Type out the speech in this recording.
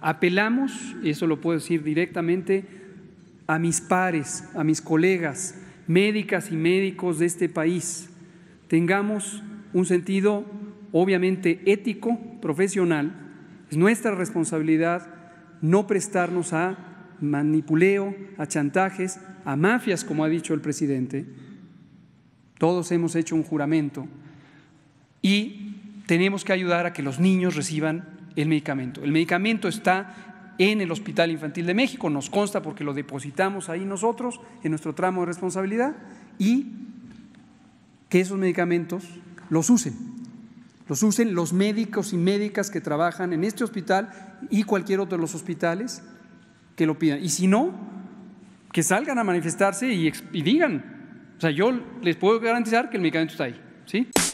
Apelamos, y eso lo puedo decir directamente, a mis pares, a mis colegas, médicas y médicos de este país. Tengamos un sentido obviamente ético, profesional. Es nuestra responsabilidad no prestarnos a manipuleo, a chantajes, a mafias, como ha dicho el presidente. Todos hemos hecho un juramento y tenemos que ayudar a que los niños reciban el medicamento. El medicamento está en el Hospital Infantil de México, nos consta porque lo depositamos ahí nosotros en nuestro tramo de responsabilidad y que esos medicamentos los usen, los usen los médicos y médicas que trabajan en este hospital y cualquier otro de los hospitales que lo pidan. Y si no, que salgan a manifestarse y, digan. O sea, yo les puedo garantizar que el medicamento está ahí. ¿sí?